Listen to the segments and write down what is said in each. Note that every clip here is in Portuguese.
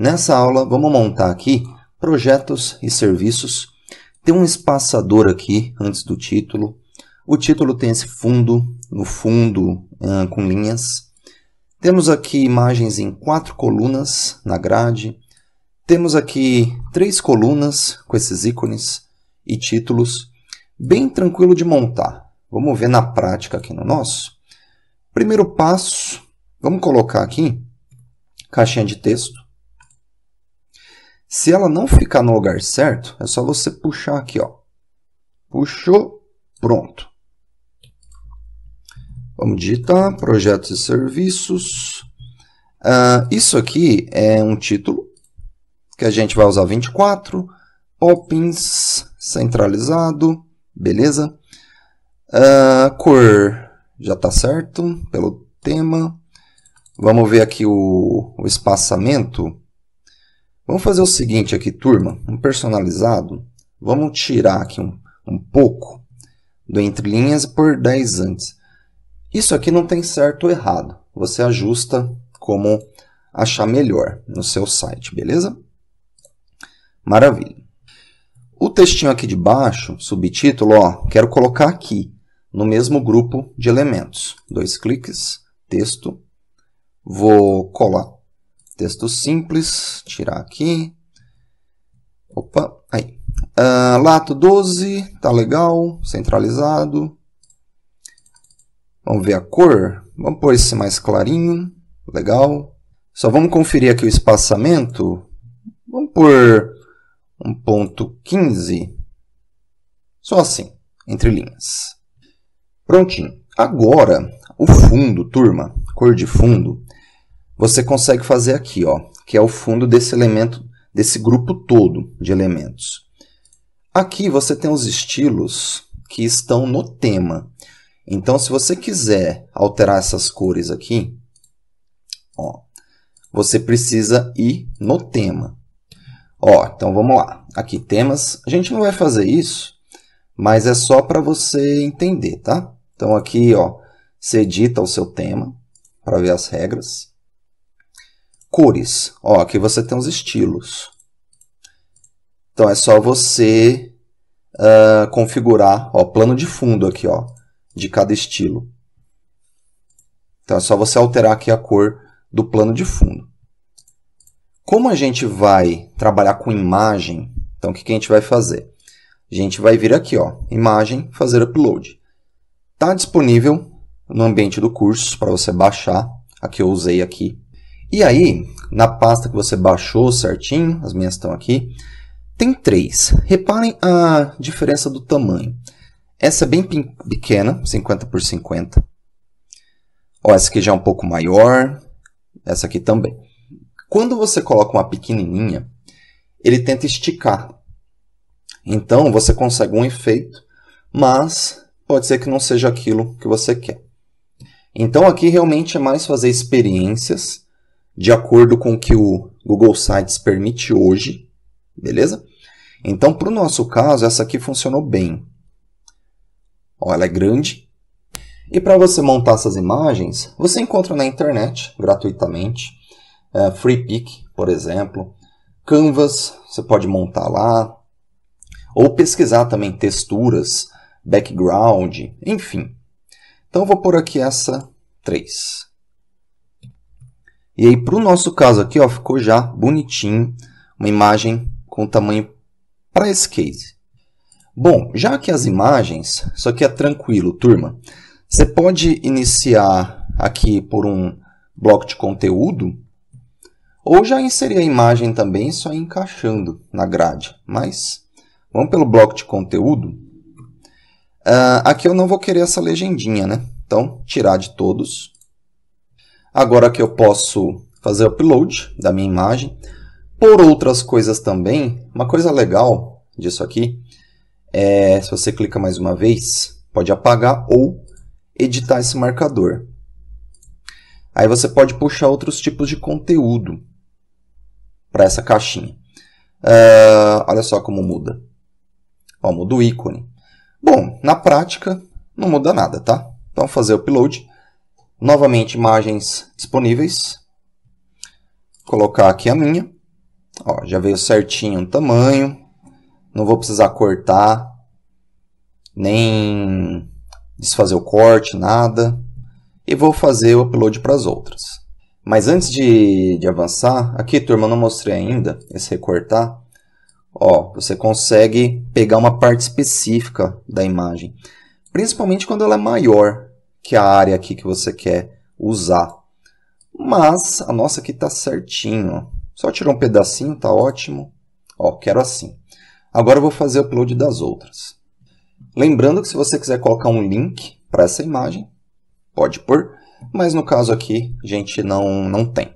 Nessa aula, vamos montar aqui projetos e serviços. Tem um espaçador aqui antes do título. O título tem esse fundo, no fundo hum, com linhas. Temos aqui imagens em quatro colunas na grade. Temos aqui três colunas com esses ícones e títulos. Bem tranquilo de montar. Vamos ver na prática aqui no nosso. Primeiro passo, vamos colocar aqui caixinha de texto. Se ela não ficar no lugar certo, é só você puxar aqui, ó. Puxou, pronto. Vamos digitar projetos e serviços. Uh, isso aqui é um título que a gente vai usar 24, opins centralizado, beleza? Uh, cor já está certo pelo tema. Vamos ver aqui o, o espaçamento. Vamos fazer o seguinte aqui, turma. Um personalizado, vamos tirar aqui um, um pouco do entre linhas por 10 antes. Isso aqui não tem certo ou errado. Você ajusta como achar melhor no seu site, beleza? Maravilha. O textinho aqui de baixo, subtítulo, ó, quero colocar aqui, no mesmo grupo de elementos. Dois cliques, texto. Vou colar, Texto simples, tirar aqui. Opa, aí. Uh, lato 12, tá legal, centralizado. Vamos ver a cor. Vamos pôr esse mais clarinho, legal. Só vamos conferir aqui o espaçamento. Vamos pôr 1.15. Só assim, entre linhas. Prontinho. Agora, o fundo, turma, cor de fundo você consegue fazer aqui, ó, que é o fundo desse elemento, desse grupo todo de elementos. Aqui você tem os estilos que estão no tema. Então, se você quiser alterar essas cores aqui, ó, você precisa ir no tema. Ó, então vamos lá. Aqui, temas. A gente não vai fazer isso, mas é só para você entender, tá? Então aqui, ó, você edita o seu tema para ver as regras cores. Ó, aqui você tem os estilos. Então é só você uh, configurar o plano de fundo aqui, ó, de cada estilo. Então é só você alterar aqui a cor do plano de fundo. Como a gente vai trabalhar com imagem, então o que, que a gente vai fazer? A gente vai vir aqui, ó, imagem, fazer upload. Está disponível no ambiente do curso para você baixar. Aqui eu usei aqui e aí, na pasta que você baixou certinho, as minhas estão aqui, tem três. Reparem a diferença do tamanho. Essa é bem pequena, 50 por 50. Ó, essa aqui já é um pouco maior, essa aqui também. Quando você coloca uma pequenininha, ele tenta esticar. Então, você consegue um efeito, mas pode ser que não seja aquilo que você quer. Então, aqui realmente é mais fazer experiências de acordo com o que o Google Sites permite hoje, beleza? Então, para o nosso caso, essa aqui funcionou bem. Ó, ela é grande. E para você montar essas imagens, você encontra na internet, gratuitamente, é, FreePic, por exemplo, Canvas, você pode montar lá, ou pesquisar também texturas, background, enfim. Então, vou pôr aqui essa 3. E aí, para o nosso caso aqui, ó, ficou já bonitinho uma imagem com tamanho para esse case. Bom, já que as imagens, isso aqui é tranquilo, turma. Você pode iniciar aqui por um bloco de conteúdo, ou já inserir a imagem também, só encaixando na grade. Mas, vamos pelo bloco de conteúdo. Uh, aqui eu não vou querer essa legendinha, né? Então, tirar de todos. Agora que eu posso fazer upload da minha imagem. Por outras coisas também, uma coisa legal disso aqui é, se você clica mais uma vez, pode apagar ou editar esse marcador. Aí você pode puxar outros tipos de conteúdo para essa caixinha. Uh, olha só como muda. Ó, muda o ícone. Bom, na prática, não muda nada, tá? Então, fazer upload. Novamente, imagens disponíveis. Colocar aqui a minha. Ó, já veio certinho o tamanho. Não vou precisar cortar, nem desfazer o corte, nada. E vou fazer o upload para as outras. Mas antes de, de avançar, aqui, turma, eu não mostrei ainda esse recortar. Ó, você consegue pegar uma parte específica da imagem, principalmente quando ela é maior que a área aqui que você quer usar. Mas a nossa aqui está certinho. Só tirar um pedacinho, tá ótimo. Ó, quero assim. Agora eu vou fazer o upload das outras. Lembrando que se você quiser colocar um link para essa imagem, pode pôr, mas no caso aqui a gente não, não tem.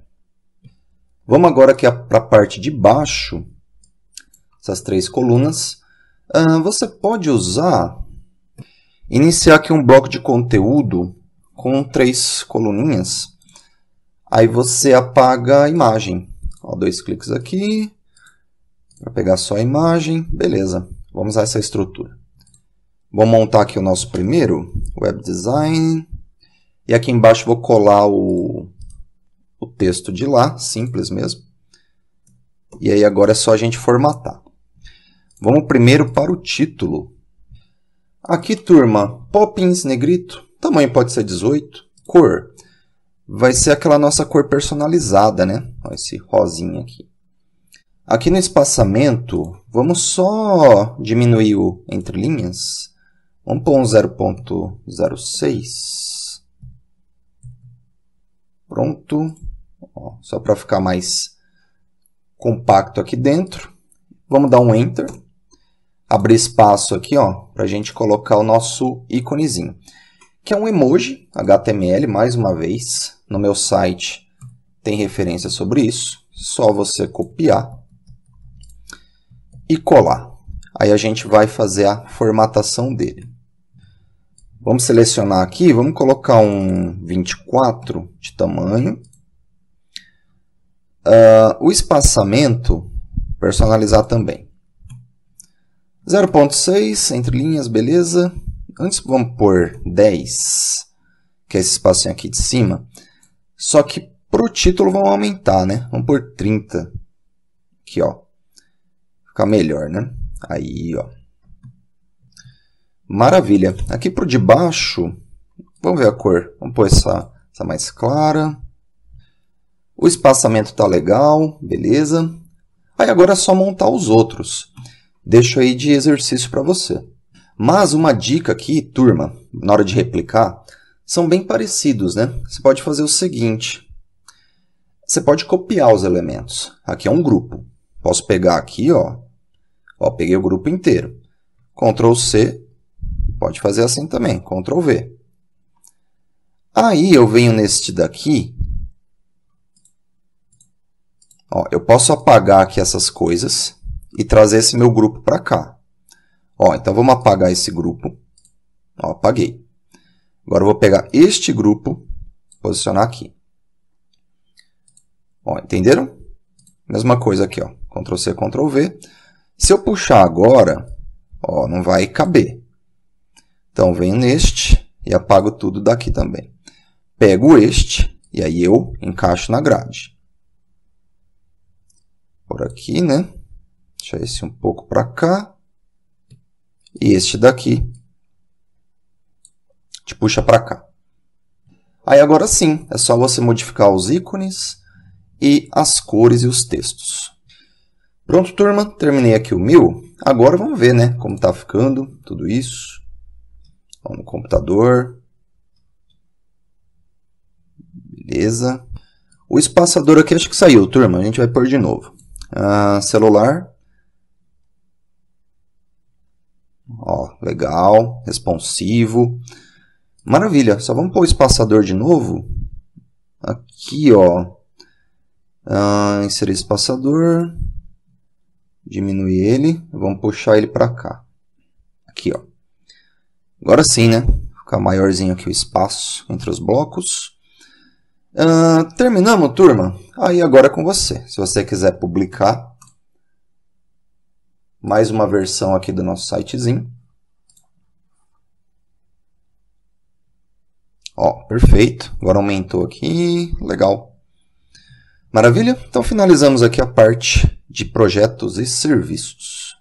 Vamos agora aqui para a parte de baixo, essas três colunas. Ah, você pode usar iniciar aqui um bloco de conteúdo com três coluninhas. Aí você apaga a imagem. Ó, dois cliques aqui, para pegar só a imagem. Beleza, vamos a essa estrutura. Vou montar aqui o nosso primeiro, Web Design. E aqui embaixo vou colar o, o texto de lá, simples mesmo. E aí agora é só a gente formatar. Vamos primeiro para o título. Aqui, turma, Poppins negrito, tamanho pode ser 18, cor vai ser aquela nossa cor personalizada, né? Esse rosinha aqui. Aqui no espaçamento, vamos só diminuir o entre linhas. Vamos pôr um 0.06. Pronto. Ó, só para ficar mais compacto aqui dentro. Vamos dar um Enter abrir espaço aqui, ó, para a gente colocar o nosso íconezinho, que é um emoji HTML, mais uma vez, no meu site tem referência sobre isso, só você copiar e colar. Aí a gente vai fazer a formatação dele. Vamos selecionar aqui, vamos colocar um 24 de tamanho. Uh, o espaçamento, personalizar também. 0.6, entre linhas, beleza. Antes vamos pôr 10, que é esse espacinho aqui de cima. Só que pro título vamos aumentar, né? Vamos pôr 30. Aqui, ó. Ficar melhor, né? Aí, ó. Maravilha. Aqui pro de baixo, vamos ver a cor. Vamos pôr essa, essa mais clara. O espaçamento tá legal, beleza. Aí agora é só montar os outros. Deixo aí de exercício para você. Mas uma dica aqui, turma, na hora de replicar, são bem parecidos, né? Você pode fazer o seguinte: você pode copiar os elementos. Aqui é um grupo. Posso pegar aqui, ó. Ó, peguei o grupo inteiro. Ctrl C. Pode fazer assim também. Ctrl V. Aí eu venho neste daqui. Ó, eu posso apagar aqui essas coisas e trazer esse meu grupo para cá. Ó, então vamos apagar esse grupo. Ó, apaguei. Agora eu vou pegar este grupo, posicionar aqui. Ó, entenderam? Mesma coisa aqui, ó. Ctrl C, Ctrl V. Se eu puxar agora, ó, não vai caber. Então venho neste e apago tudo daqui também. Pego este e aí eu encaixo na grade. Por aqui, né? Deixa esse um pouco para cá. E este daqui. Te puxa para cá. Aí agora sim, é só você modificar os ícones e as cores e os textos. Pronto, turma, terminei aqui o meu. Agora vamos ver, né, como está ficando tudo isso. Vamos no computador. Beleza. O espaçador aqui acho que saiu, turma. A gente vai pôr de novo. Ah, celular. Ó, legal, responsivo. Maravilha, só vamos pôr o espaçador de novo. Aqui, ó. Ah, inserir espaçador. Diminuir ele. Vamos puxar ele para cá. Aqui, ó. Agora sim, né? Ficar maiorzinho aqui o espaço entre os blocos. Ah, terminamos, turma? Aí agora é com você. Se você quiser publicar, mais uma versão aqui do nosso sitezinho. Ó, perfeito. Agora aumentou aqui. Legal. Maravilha? Então finalizamos aqui a parte de projetos e serviços.